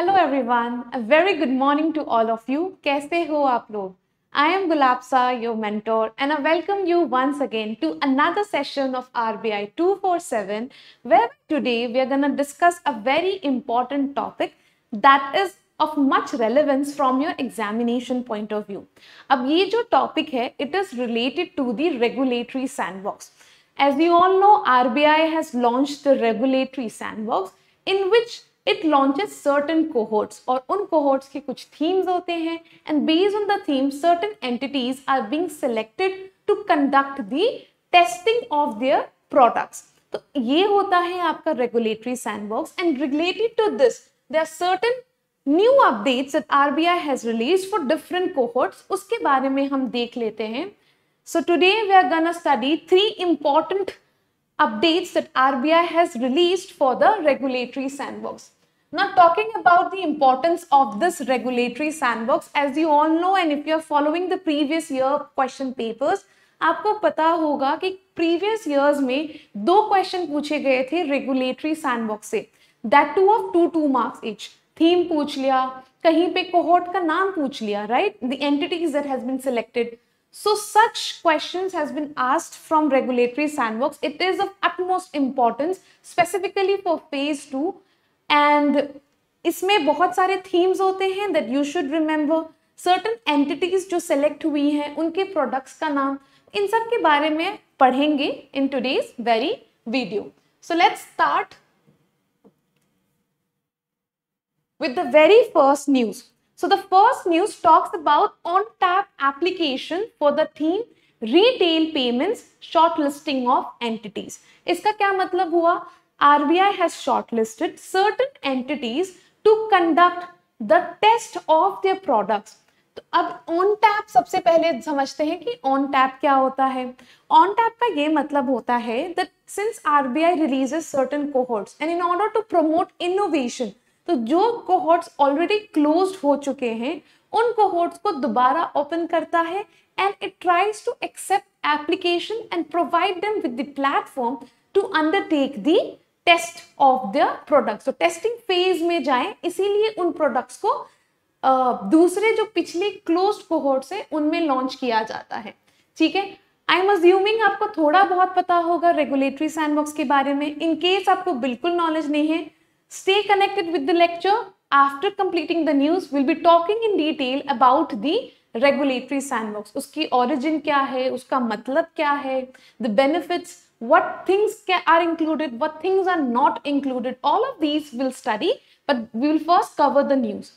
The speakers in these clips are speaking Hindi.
Hello everyone, a very good morning to all of you. Kaise ho aap log? I am Gulapsa, your mentor, and I welcome you once again to another session of RBI 247, where today we are going to discuss a very important topic that is of much relevance from your examination point of view. Ab ye jo topic hai, it is related to the regulatory sandbox. As you all know, RBI has launched the regulatory sandbox in which it launches certain cohorts और उन कोहोर्ट्स के कुछ थीम्स होते हैं and based on the theme certain entities are being selected to conduct the testing of their products तो ये होता है आपका regulatory sandbox and related to this there are certain new updates that RBI has released for different cohorts उसके बारे में हम देख लेते हैं so today we are gonna study three important updates that RBI has released for the regulatory sandbox. Now talking about the importance of this regulatory sandbox, as you all know and if you are following the previous year question papers, आपको पता होगा कि previous years में दो question पूछे गए थे regulatory sandbox से that two of two two marks each theme पूछ लिया कहीं पे cohort का नाम पूछ लिया right the entities that has been selected So such questions has been asked from regulatory sandbox. It is of utmost importance specifically for phase 2 and इसमें बहुत सारे थीम्स होते हैं that you should remember certain entities जो सेलेक्ट हुई हैं उनके प्रोडक्ट्स का नाम इन सब के बारे में पढ़ेंगे in today's very video so let's start with the very first news so the first news talks about on tap application for the theme retail payments short listing of entities इसका क्या मतलब हुआ RBI has shortlisted certain entities to conduct the test of their products. तो अब ऑन टैप सबसे पहले समझते हैं कि ऑन टैप क्या होता है ऑन टैप का ये मतलब होता है that since RBI releases certain cohorts and in order to promote innovation तो जो कोहोर्ट्स ऑलरेडी क्लोज हो चुके हैं उन कोहोर्ट्स को दोबारा ओपन करता है and it tries to accept application and provide them with the platform to undertake the test of the product तो टेस्टिंग फेज में जाएं इसीलिए उन प्रोडक्ट्स को दूसरे जो पिछले क्लोज कोहोर्ट से उनमें लॉन्च किया जाता है ठीक है आई एम अज्यूमिंग आपको थोड़ा बहुत पता होगा रेगुलेटरी सैंडबॉक्स के बारे में इन केस आपको बिल्कुल नॉलेज नहीं है stay connected with the lecture after completing the news will be talking in detail about the regulatory sandbox उसकी ऑरिजिन क्या है उसका मतलब क्या है the benefits what things are included, what things are not included, all of these we'll study, but we will first cover the news.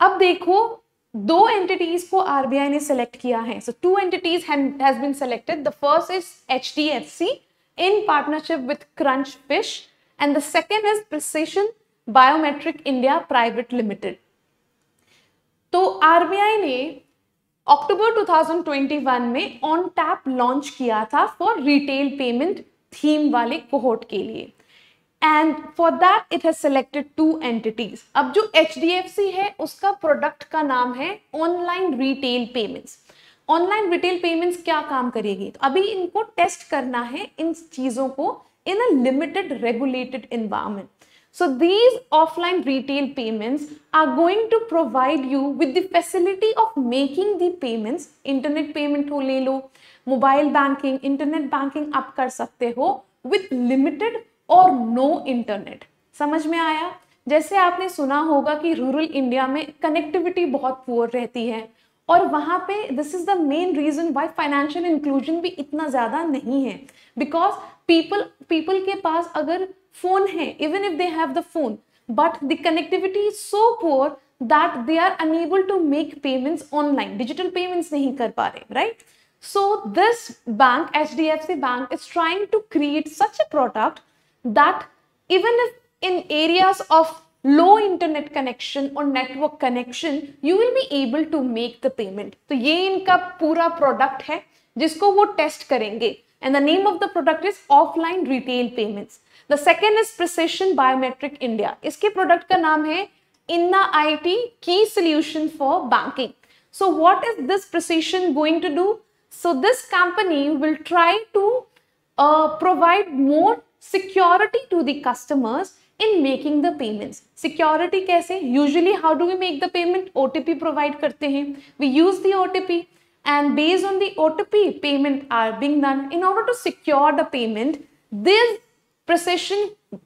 Now, see, two entities ko RBI ne select kiya hai. So, two entities has been selected. The first is HDFC in partnership with Crunchfish and the second is Precision Biometric India Private Limited. So, RBI ne October 2021 में ऑन टैप लॉन्च किया था फॉर रिटेल पेमेंट थीम वाले कोहोट के लिए and for that it has selected two entities अब जो एच है उसका प्रोडक्ट का नाम है online retail payments online retail payments क्या काम करेगी तो अभी इनको टेस्ट करना है इन चीज़ों को in a limited regulated environment So these offline retail payments are going to provide you with the facility of making the payments. Internet payment ho le lo mobile banking internet banking aap kar sakte ho with limited or no internet samajh mein aaya जैसे आपने सुना होगा कि रूरल इंडिया में कनेक्टिविटी बहुत पुअर रहती है और वहाँ पे this is the main reason why financial inclusion भी इतना ज़्यादा नहीं है बिकॉज पीपल पीपल के पास अगर फोन है even if they have the phone but the connectivity is so poor that they are unable to make payments online digital payments नहीं कर पा रहे right so this bank H D F C bank is trying to create such a product that even if in areas of low internet connection और network connection you will be able to make the payment तो ये इनका पूरा प्रोडक्ट है जिसको वो टेस्ट करेंगे and the name of the product is offline retail payments The second is Precision Biometric India. इसके प्रोडक्ट का नाम है IT Key Solution for Banking. so what is this precision going to do so this company will try to uh, provide more security to the customers in making the payments security kaise usually how do we make the payment otp provide karte hain we use the otp and based on the otp payment are being done in order to secure the payment this precision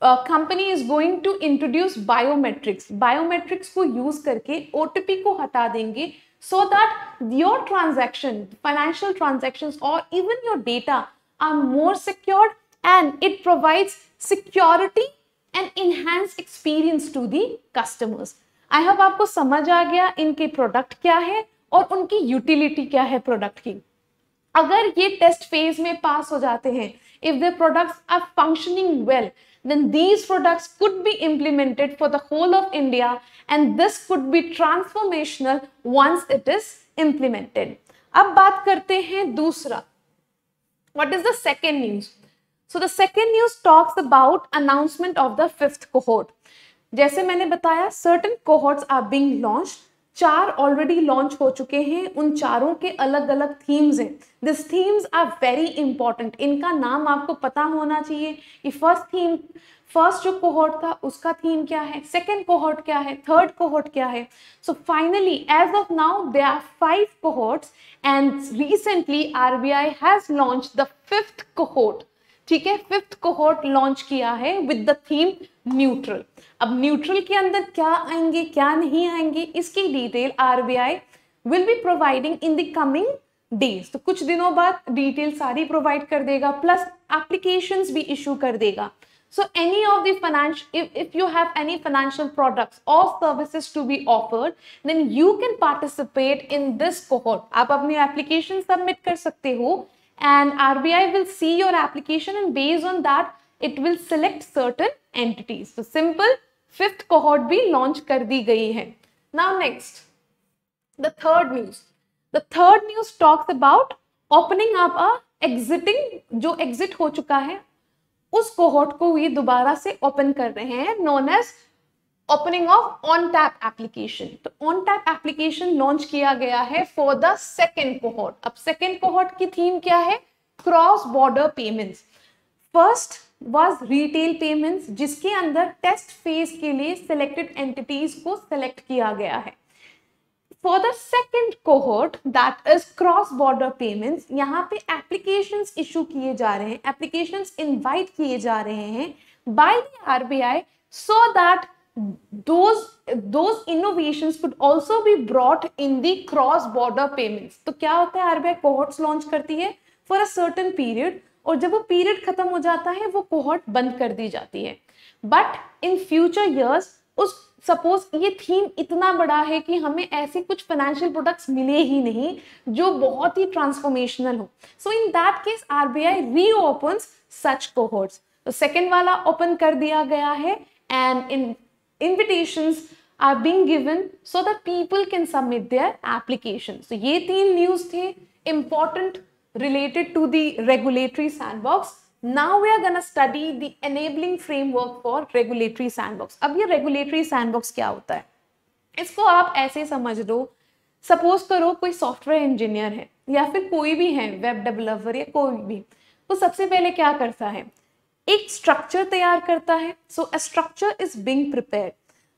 company is going to introduce biometrics biometrics को यूज करके ओटीपी को हटा देंगे so that your transaction financial transaction और even your data are more secure and it provides security and enhances experience to the customers I hope आपको समझ आ गया इनके प्रोडक्ट क्या है और उनकी यूटिलिटी क्या है प्रोडक्ट की अगर ये टेस्ट फेज में पास हो जाते हैं if their products are functioning well, then these products could be implemented for the whole of India and this could be transformational once it is implemented. अब बात करते हैं दूसरा What is the second news? So the second news talks about announcement of the fifth cohort. जैसे मैंने बताया certain cohorts are being launched चार ऑलरेडी लॉन्च हो चुके हैं उन चारों के अलग अलग थीम्स हैं this themes are very important इनका नाम आपको पता होना चाहिए कि फर्स्ट थीम फर्स्ट जो कोहोट था उसका थीम क्या है सेकेंड कोहोट क्या है थर्ड कोहोट क्या है so finally as of now they are five cohorts and recently R B I has launch the fifth cohort ठीक है फिफ्थ कोहोर्ट लॉन्च किया है विद द थीम न्यूट्रल अब न्यूट्रल के अंदर क्या आएंगे क्या नहीं आएंगे इसकी detail RBI will be providing in the coming days तो कुछ दिनों बाद डिटेल सारी प्रोवाइड कर देगा प्लस एप्लीकेशंस भी इशू कर देगा so any of the financial if, if you have any financial products or services to be offered then you can participate in this आप अपनी एप्लीकेशन सबमिट कर सकते हो and RBI will see your application and based on that it will select certain entities. So simple fifth cohort भी launch कर दी गई है. Now next, the third news. The third news talks about opening up a exiting जो exit हो चुका है उस cohort को ये दोबारा से open कर रहे हैं known as opening of on tap application तो ऑन टैप एप्लीकेशन लॉन्च किया गया है फॉर द सेकेंड कोहोट अब सेकेंड कोहोट की थीम क्या है cross border payments first was retail payments जिसके अंदर टेस्ट फेज के लिए सिलेक्टेड एंटिटीज को सिलेक्ट किया गया है for the second cohort that is cross border payments यहाँ पे एप्लीकेशन इशू किए जा रहे हैं एप्लीकेशन इन्वाइट किए जा रहे हैं by the R B I so that those those innovations could also be brought in the cross border payments तो क्या होता है आरबीआई कोहॉर्ट्स लॉन्च करती है फॉर अ सर्टन पीरियड और जब वो पीरियड खत्म हो जाता है वो कोहॉर्ट बंद कर दी जाती है बट इन फ्यूचर ईयर्स उस सपोज ये थीम इतना बड़ा है कि हमें ऐसे कुछ फाइनेंशियल प्रोडक्ट्स मिले ही नहीं जो बहुत ही ट्रांसफॉर्मेशनल हो so in that case RBI reopen such cohorts second वाला ओपन कर दिया गया है and in invitations are being given so that people can submit their application. So ye teen news the important related to the regulatory sandbox. Now we are going to study the enabling framework for regulatory sandbox. ab ye regulatory sandbox kya hota hai इसको आप ऐसे समझ दो सपोज करो कोई सॉफ्टवेयर इंजीनियर है या फिर कोई भी है वेब डेवलपर या कोई भी तो सबसे पहले क्या करता है एक स्ट्रक्चर तैयार करता है so a structure is being prepare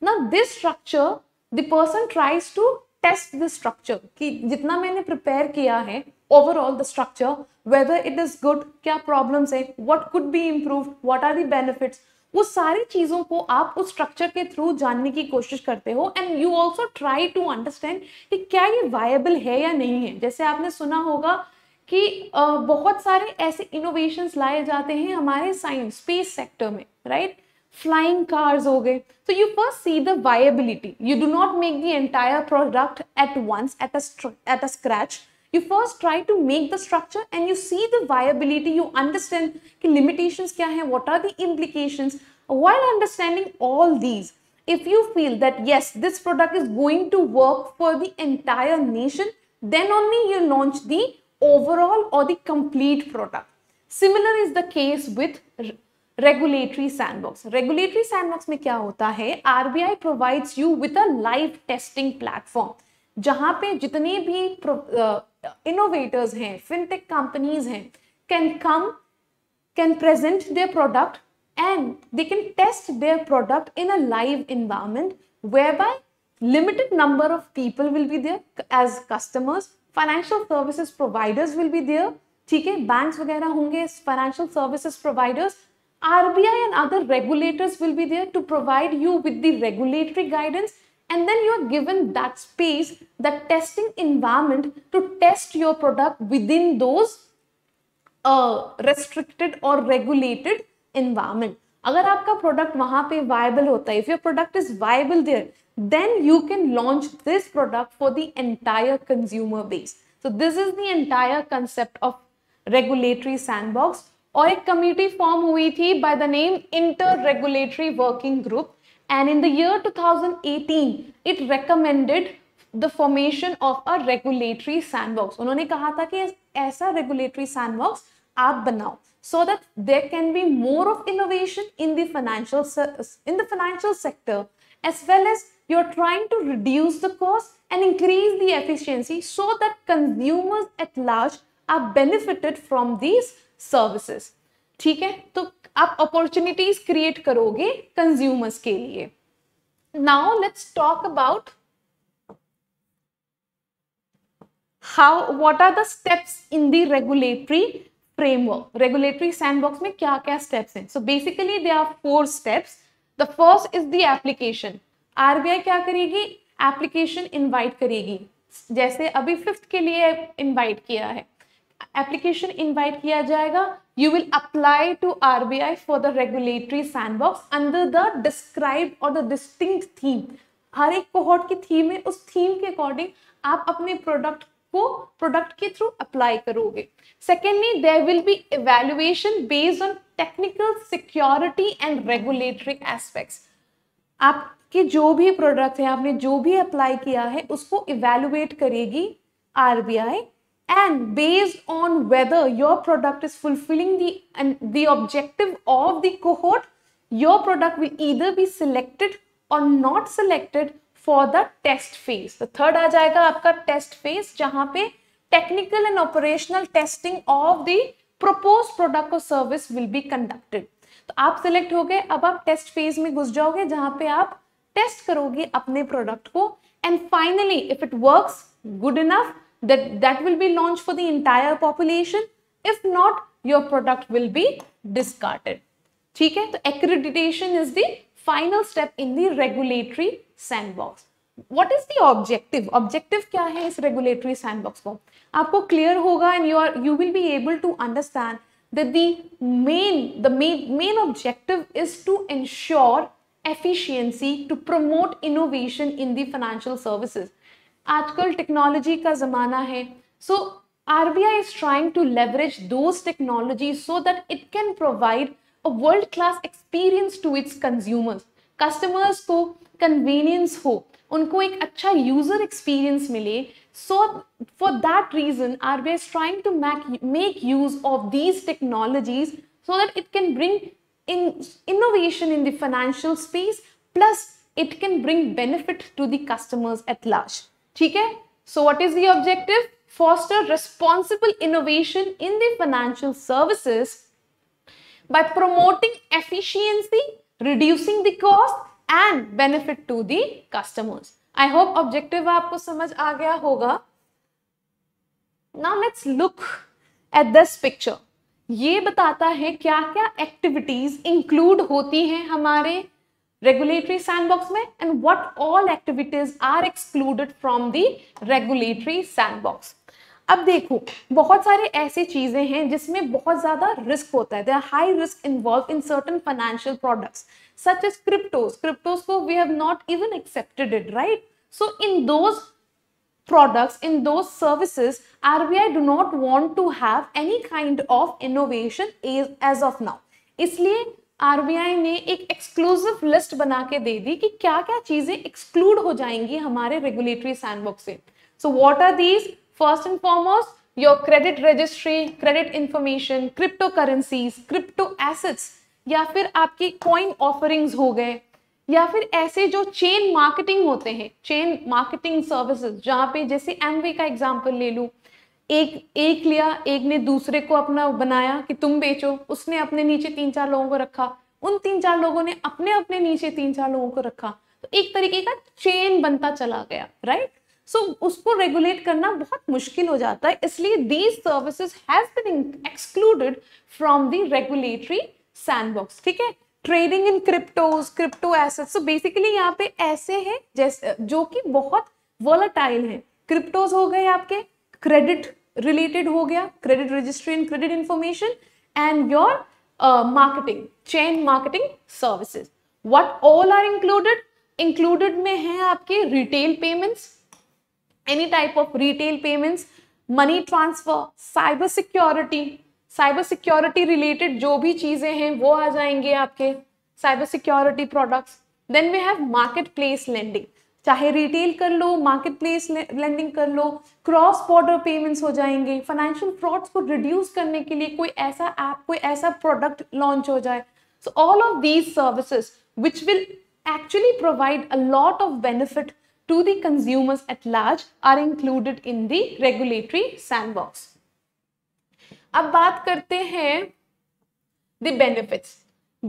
ना this structure the person tries to test the structure कि जितना मैंने प्रिपेयर किया है overall the structure whether it is good क्या प्रॉब्लम्स है what could be improve what are the वो सारी चीज़ों को आप उस स्ट्रक्चर के थ्रू जानने की कोशिश करते हो and you also try to understand कि क्या ये वायबल है या नहीं है जैसे आपने सुना होगा कि बहुत सारे ऐसे इनोवेशंस लाए जाते हैं हमारे साइंस स्पेस सेक्टर में राइट फ्लाइंग कार्स हो गए so you first see the viability you do not make the entire product at once at at a scratch you first try to make the structure and you see the viability you understand कि लिमिटेशंस क्या है what are the implication while understanding all these if you feel that yes this product is going to work for the entire nation then only you launch the overall or the complete product. Similar is the case with regulatory sandbox. Regulatory sandbox में क्या होता RBI provides you with a live testing platform जहां पे जितने भी इनोवेटर्स uh, हैं फिनटेक कंपनीज हैं can come and they can test their product in a live environment whereby limited number of people will be there as customers financial services providers will be there ठीक है बैंक्स वगैरह होंगे financial services providers RBI and other regulators will be there to provide you with the regulatory guidance and then you are given that space the testing environment to test your product within those restricted और रेगुलेटेड इन्वायरमेंट अगर आपका प्रोडक्ट वहां पे वायबल होता है if your product is viable there then you can launch this product for the entire consumer base. So this is the entire concept of regulatory sandbox or a committee formed. हुई थी by the name Inter-Regulatory Working Group and in the year 2018 it recommended the formation of a regulatory sandbox. उन्होंने कहा था कि ऐसा regulatory sandbox आप बनाओ so that there can be more of innovation in the financial in the financial sector as well as you're trying to reduce the cost and increase the efficiency so that consumers at large are benefited from these services. ठीक है तो आप अपॉर्चुनिटीज क्रिएट करोगे कंज्यूमर्स के लिए let's talk about how what are the steps in the regulatory framework regulatory sandbox mein kya kya steps hain so basically there are four steps the first is the application RBI क्या करेगी एप्लीकेशन इनवाइट करेगी जैसे अभी फिफ्थ के लिए इनवाइट किया है एप्लीकेशन इनवाइट किया जाएगा you will apply to RBI for the regulatory sandbox under the describe और द डिस्टिंग थीम हर एक कोहोट की थीम है उस थीम के अकॉर्डिंग आप अपने प्रोडक्ट को प्रोडक्ट के थ्रू अप्लाई करोगे secondly there will be evaluation based on technical security and regulatory aspects आपके जो भी प्रोडक्ट है आपने जो भी अप्लाई किया है उसको इवेलुएट करेगी आई and based on whether your product is fulfilling objective of the cohort your product will either be selected और not selected for the test phase third आ जाएगा आपका टेस्ट फेज जहां पे technical and operational testing of the propose product और सर्विस विल बी कंडक्टेड तो आप सिलेक्ट हो गए अब आप टेस्ट फेज में घुस जाओगे जहां पे आप टेस्ट करोगे अपने प्रोडक्ट को and finally if it work good enough that will be launch for the entire population if not your product will be discarded ठीक है तो accreditation is the final step in the regulatory sandbox what is the objective objective क्या है इस रेगुलेटरी सैंडबॉक्स को आपको क्लियर होगा and you are you will be able to understand that the main, the main, main objective is to ensure efficiency to promote innovation in the financial services. आजकल technology ka zamana hai. so RBI is trying to leverage those technologies so that it can provide a world-class experience to its consumers. Customers को convenience ho, unko ek acha user experience mile. So for that reason, RBI is trying to make, make use of these technologies so that it can bring in innovation in the financial space, plus it can bring benefit to the customers at large. Okay? So what is the objective? Foster responsible innovation in the financial services by promoting efficiency, reducing the cost and benefit to the customers. I hope objective आपको समझ आ गया होगा now let's look at this picture ये बताता है क्या क्या एक्टिविटीज इंक्लूड होती हैं हमारे रेगुलेटरी सैंडबॉक्स में and what all activities are excluded from the regulatory sandbox अब देखो बहुत सारे ऐसे चीज़ें हैं जिसमें बहुत ज़्यादा रिस्क होता है they are high risk involve in certain financial products such as cryptos cryptos को we have not even accepted it right so in those products in those services RBI do not want to have any kind of innovation as, as of now इसलिए RBI ने एक exclusive list बना के दे दी कि क्या क्या चीजें exclude हो जाएंगी हमारे regulatory sandbox से so what are these First and foremost, your credit registry, credit information, cryptocurrencies, crypto assets या फिर आपकी coin offerings हो गए या फिर ऐसे जो चेन मार्केटिंग होते हैं चेन मार्केटिंग सर्विसेज जहाँ पे जैसे एम का एग्जांपल ले लूँ एक एक लिया एक ने दूसरे को अपना बनाया कि तुम बेचो उसने अपने नीचे तीन चार लोगों को रखा उन तीन चार लोगों ने अपने अपने नीचे तीन चार लोगों को रखा तो एक तरीके का चेन बनता चला गया राइट सो so, उसको रेगुलेट करना बहुत मुश्किल हो जाता है इसलिए these services has excluded from the regulatory sandbox ठीक है trading in cryptos crypto asset so basically यहाँ पे ऐसे हैं जैसे जो कि बहुत वॉलटाइल हैं क्रिप्टोज हो गए आपके क्रेडिट रिलेटेड हो गया credit registry and credit information and your marketing chain marketing services what all are included included में हैं आपके retail payments any type of retail payments money transfer cyber security cyber security related जो भी चीजें हैं वो आ जाएंगे आपके cyber security products then we have marketplace lending चाहे रिटेल कर लो मार्केट प्लेस लेंडिंग कर लो क्रॉस बॉर्डर पेमेंट्स हो जाएंगे फाइनेंशियल फ्रॉड्स को रिड्यूस करने के लिए कोई ऐसा ऐप कोई ऐसा प्रोडक्ट लॉन्च हो जाए so all of these services which will actually provide a lot of benefit to the consumers at large are included in the regulatory sandbox. अब बात करते हैं द बेनिफिट्स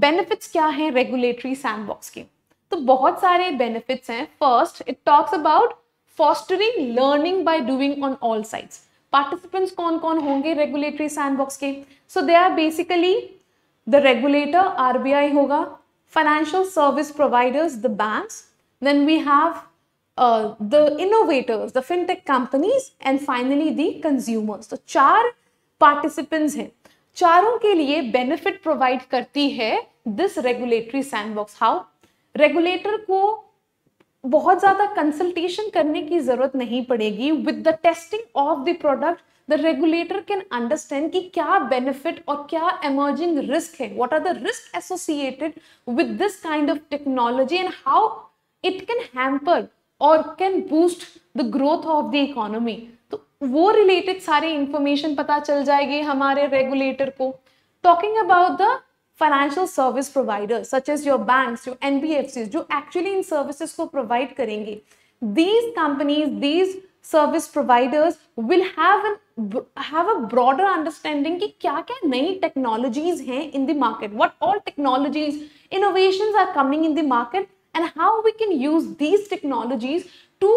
बेनिफिट्स क्या हैं रेगुलेटरी सैंडबॉक्स के तो बहुत सारे बेनिफिट्स हैं first it talks about fostering learning by doing on all sides participants कौन कौन होंगे रेगुलेटरी सैंडबॉक्स के so they are basically the regulator RBI होगा financial service providers the banks then we have the innovators the fintech companies and finally the consumers तो चार पार्टिसिपेंट्स हैं चारों के लिए बेनिफिट प्रोवाइड करती है this regulatory sandbox how regulator को बहुत ज़्यादा कंसल्टेशन करने की ज़रूरत नहीं पड़ेगी with the testing of the product the regulator can understand कि क्या बेनिफिट और क्या इमर्जिंग रिस्क है what are the risk associated with this kind of technology and how it can hamper और can boost the growth of the economy तो वो रिलेटेड सारी इंफॉर्मेशन पता चल जाएगी हमारे रेगुलेटर को talking about the financial service provider such as your B your C जो एक्चुअली इन सर्विसेज को प्रोवाइड करेंगे these companies these service providers will have an have a broader understanding कि क्या क्या नई टेक्नोलॉजीज हैं in the market what all technologies innovation are coming in the market and how we can use these technologies to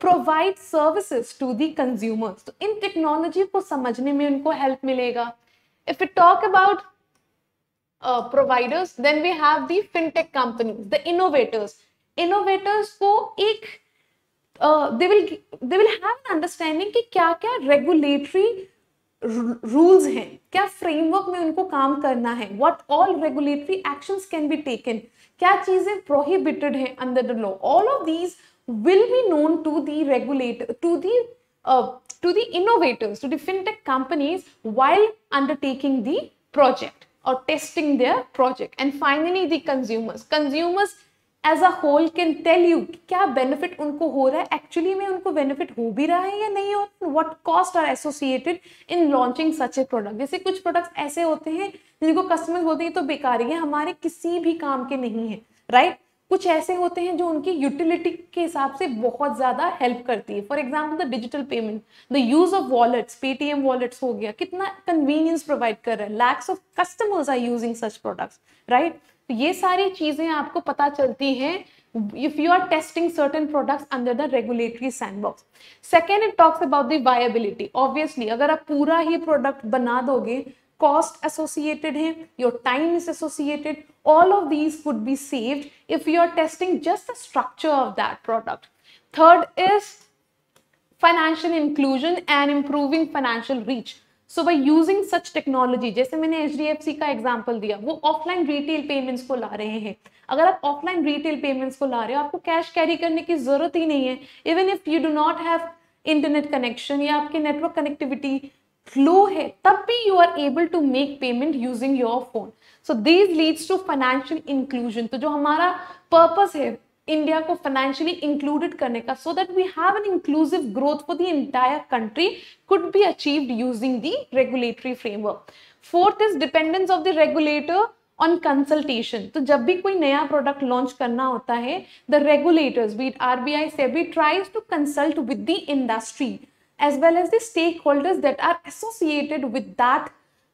provide services to the consumers. So, in technology, ko samajne mein unko help milega. If we talk about uh, providers, then we have the fintech companies, the innovators. Innovators so uh, ek, they will have an understanding ki kya kya regulatory rules हैं क्या फ्रेमवर्क में उनको काम करना है what all regulatory actions can be taken क्या चीजें प्रोहिबिटेड हैं under the law all of these will be known to the regulator to the to the innovators to the fintech companies while undertaking the project और testing their project and finally the consumers consumers as a whole can tell you क्या बेनिफिट उनको हो रहा है एक्चुअली में उनको बेनिफिट हो भी रहा है या नहीं हो what cost are associated in launching such a product जैसे कुछ प्रोडक्ट्स ऐसे होते हैं जिनको कस्टमर बोलते हैं तो बेकार है हमारे किसी भी काम के नहीं है राइट right? कुछ ऐसे होते हैं जो उनकी यूटिलिटी के हिसाब से बहुत ज़्यादा हेल्प करती है for example the digital payment the use of wallets Paytm wallets हो गया कितना कन्वीनियंस प्रोवाइड कर रहा है lakhs of customers are using such products right तो ये सारी चीज़ें आपको पता चलती हैं if you are testing certain products under the regulatory sandbox second it talks about the viability obviously अगर आप पूरा ही product बना दोगे cost associated है your time is associated all of these would be saved if you are testing just the structure of that product third is financial inclusion and improving financial reach so by using such technology जैसे मैंने एच का एग्जाम्पल दिया वो ऑफलाइन रिटेल पेमेंट्स को ला रहे हैं अगर आप ऑफलाइन रिटेल पेमेंट्स को ला रहे हो आपको कैश कैरी करने की जरूरत ही नहीं है even if you do not have internet connection या आपके नेटवर्क कनेक्टिविटी फ्लो है तब भी you are able to make payment using your phone so this leads to financial inclusion तो जो हमारा पर्पस है इंडिया को फाइनेंशियली इंक्लूडेड करने का so that we have an inclusive growth for the entire country could be achieved using the regulatory framework fourth is dependence of the regulator on consultation तो जब भी कोई नया प्रोडक्ट लॉन्च करना होता है the regulators be it R B I SEBI tries to consult with the industry as well as the stakeholders that are associated with that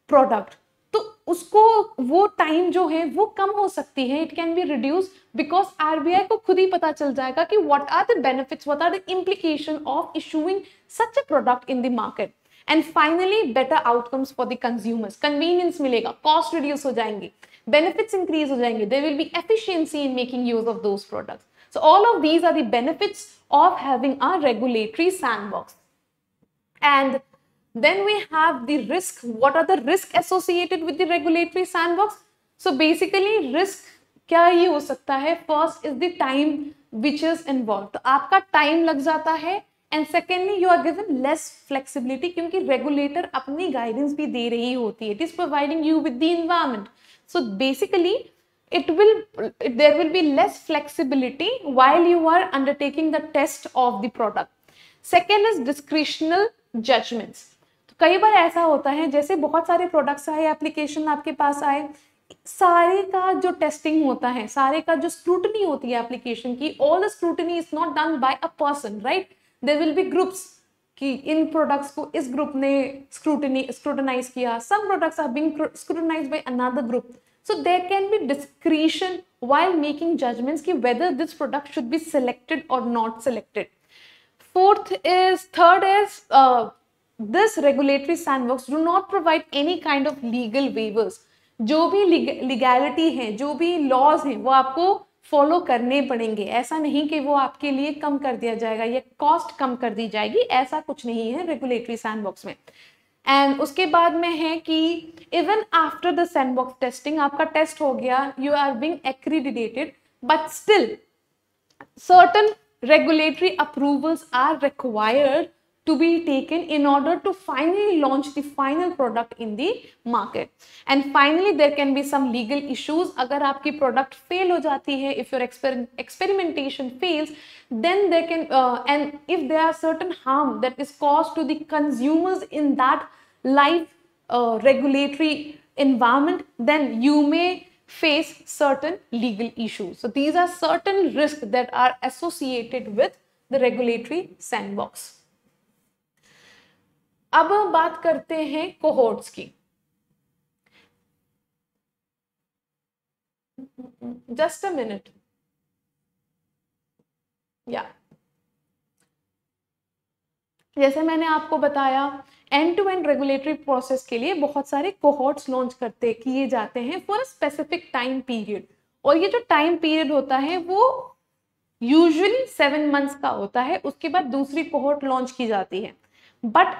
product तो उसको वो टाइम जो है वो कम हो सकती है it can be reduce because R B I को खुद ही पता चल जाएगा कि what are the benefits what are the implication of issuing such a product in the market and finally better outcomes for the consumers convenience मिलेगा कॉस्ट रिड्यूस हो जाएंगे बेनिफिट्स इंक्रीज हो जाएंगे there will be efficiency in making use of those products all of these are the benefits of having uh regulatory sandbox And then we have the risk. What are the risks associated with the regulatory sandbox? So basically, risk kya ye ho sakta hai? First is the time which is involved. So aapka time lag jata hai. And secondly, you are given less flexibility because regulator apni guidance bhi de rahi hoti. It is providing you with the environment. So basically, it will there will be less flexibility while you are undertaking the test of the product. Second is discretional judgements तो कई बार ऐसा होता है जैसे बहुत सारे प्रोडक्ट्स आए एप्लीकेशन आपके पास आए सारे का जो टेस्टिंग होता है सारे का जो स्क्रूटनी होती है एप्लीकेशन की all the scrutiny is not done by a person right there will be groups कि इन प्रोडक्ट्स को इस ग्रुप ने स्क्रूटनी स्क्रूटनाइज किया some products are being scrutinize by another group so there can be discretion while making judgements कि whether this product should be selected और not selected Fourth is, third is, uh, this regulatory sandbox do not provide any kind of legal waivers. जो भी लीगैलिटी है जो भी लॉज हैं वो आपको फॉलो करने पड़ेंगे ऐसा नहीं कि वो आपके लिए कम कर दिया जाएगा या कॉस्ट कम कर दी जाएगी ऐसा कुछ नहीं है रेगुलेटरी सैंडबॉक्स में एंड उसके बाद में है कि even after the sandbox testing आपका टेस्ट हो गया you are being accredited but still certain regulatory approvals are required to be taken in order to finally launch the final product in the market and finally there can be some legal issues agar aapki product fail ho jati hai if your exper experimentation fails then there can uh, and if there are certain harm that is caused to the consumers in that life uh, regulatory environment then you may face certain legal issues. So these are certain risks that are associated with the regulatory sandbox. अब बात करते हैं कोहोर्ट्स की just a minute yeah जैसे मैंने आपको बताया end to end regulatory process के लिए बहुत सारे कोहॉट्स लॉन्च करते किए जाते हैं for a specific time period और ये जो टाइम पीरियड होता है वो यूजुअली सेवन मंथ्स का होता है उसके बाद दूसरी कोहॉट लॉन्च की जाती है but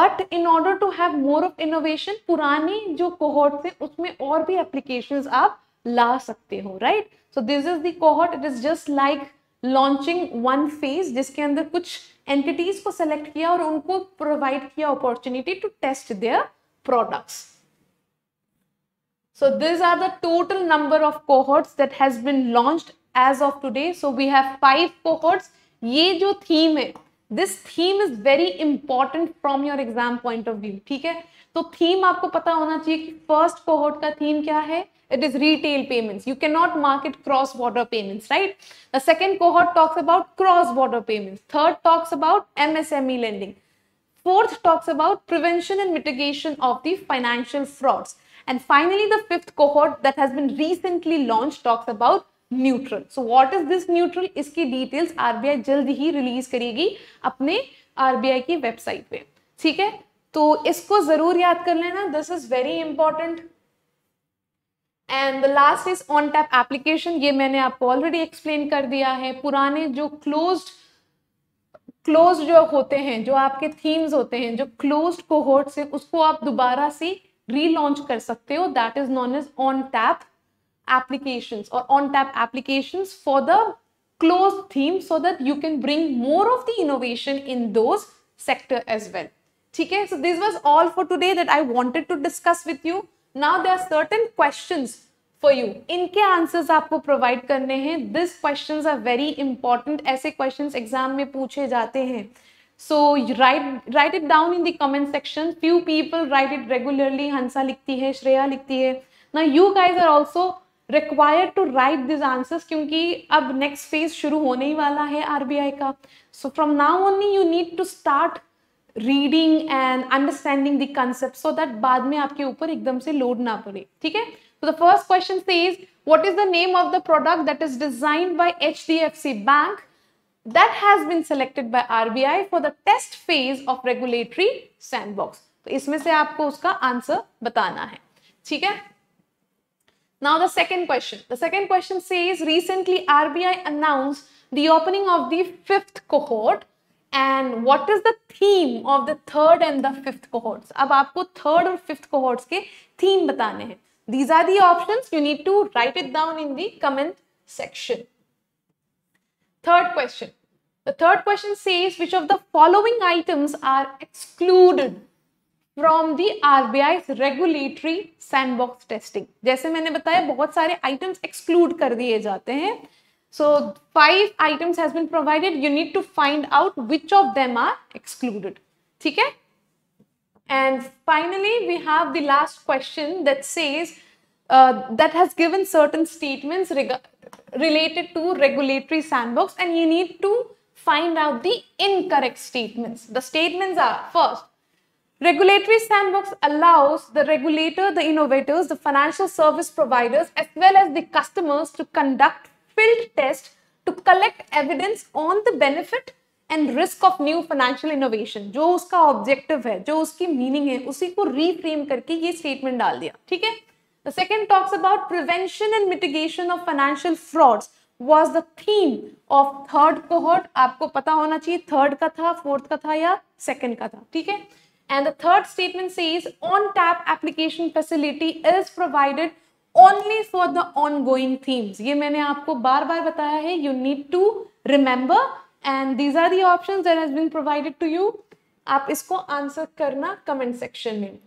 but in order to have more of innovation पुरानी जो कोहॉट थे उसमें और भी एप्लीकेशन आप ला सकते हो right so this is the cohort it is just like launching one phase जिसके अंदर कुछ एंटिटीज को सेलेक्ट किया और उनको प्रोवाइड किया opportunity to test their products so this are the total number of cohorts that has been launch as of today so we have five cohorts ये जो थीम है this theme is very important from your exam point of view ठीक है तो थीम आपको पता होना चाहिए कि फर्स्ट कोहर्ट का थीम क्या है It is retail payments. You cannot market cross-border payments, right? The second cohort talks about cross-border payments. Third talks about MSME lending. Fourth talks about prevention and mitigation of the financial frauds. And finally, the fifth cohort that has been recently launched talks about neutral. So, what is this neutral? Iski details RBI RBI release ही रिलीज करेगी अपने आरबीआई की वेबसाइट पे ठीक This is very important. And the last is on tap application ये मैंने आपको ऑलरेडी एक्सप्लेन कर दिया है पुराने जो क्लोज क्लोज जो होते हैं जो आपके थीम्स होते हैं जो क्लोज कोहोर्ट से उसको आप दोबारा से रीलॉन्च कर सकते हो that is known as on tap application और on tap application for the close theme so that you can bring more of the innovation in those sector as well ठीक है so this was all for today that I wanted to discuss with you now there certain question for you इनके आंसर्स आपको प्रोवाइड करने हैं this question are very important ऐसे क्वेश्चन एग्जाम में पूछे जाते हैं so write write it down in the comment section few people write it regularly Hansa लिखती है श्रेया लिखती है ना you guys are also required to write these answers क्योंकि अब नेक्स्ट फेज शुरू होने ही वाला है आरबीआई का so from now only you need to start reading and understanding the so that बाद में आपके ऊपर एकदम से लोड ना पड़े ठीक है तो the first question is what is the name of the product that is design by H D F C bank that has been selected by R B I for the test phase of regulatory sandbox तो इसमें से आपको उसका आंसर बताना है ठीक है Now the second question. The second question says recently RBI announced the opening of the fifth cohort and what is the theme of the third and the fifth cohorts अब आपको थर्ड और फिफ्थ कोहोर्ट्स के थीम बताने हैं these are the option you need to write it down in the comment section third question The third question says which of the following items are excluded from the RBI's regulatory sandbox testing. जैसे मैंने बताया बहुत सारे items exclude कर दिए जाते हैं So five items has been provided. You need to find out which of them are excluded. Okay? And finally, we have the last question that says uh, that has given certain statements related to regulatory sandbox and you need to find out the incorrect statements. The statements are first, regulatory sandbox allows the regulator, the innovators, the financial service providers as well as the customers to conduct field test to collect evidence on the benefit and risk of new financial innovation जो उसका objective है जो उसकी meaning है उसी को reframe करके ये statement डाल दिया ठीक है The second talks about prevention and mitigation of financial frauds was the theme of third cohort. आपको पता होना चाहिए third का था, fourth का था या second का था, ठीक है? And the third statement says on-tap application facility is provided only for the ongoing themes ये मैंने आपको बार बार बताया है you need to remember and these are the option provided to you आप इसको आंसर करना कमेंट सेक्शन में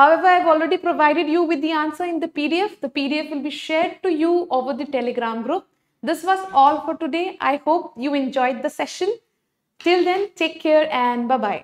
However, I've already provided you with the answer in the PDF. The PDF will be shared to you over the Telegram group. This was all for today. I hope you enjoyed the session. Till then, take care and bye-bye.